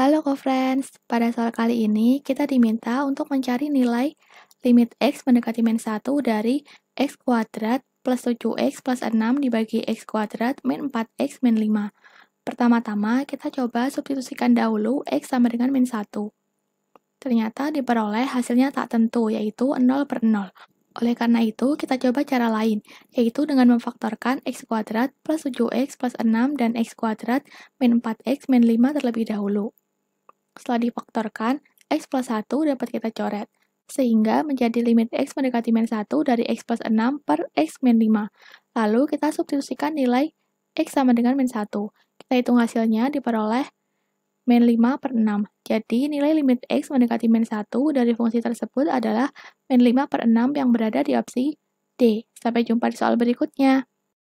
Halo co-friends, pada soal kali ini kita diminta untuk mencari nilai limit x mendekati min 1 dari x kuadrat plus 7x plus 6 dibagi x kuadrat min 4x min 5. Pertama-tama kita coba substitusikan dahulu x sama dengan min 1. Ternyata diperoleh hasilnya tak tentu yaitu 0 per 0. Oleh karena itu, kita coba cara lain, yaitu dengan memfaktorkan x kuadrat plus 7x plus 6 dan x kuadrat min 4x min 5 terlebih dahulu. Setelah difaktorkan, X plus 1 dapat kita coret, sehingga menjadi limit X mendekati min 1 dari X plus 6 per X min 5. Lalu kita substitusikan nilai X sama dengan min 1. Kita hitung hasilnya diperoleh min 5 per 6. Jadi nilai limit X mendekati min 1 dari fungsi tersebut adalah min 5 per 6 yang berada di opsi D. Sampai jumpa di soal berikutnya.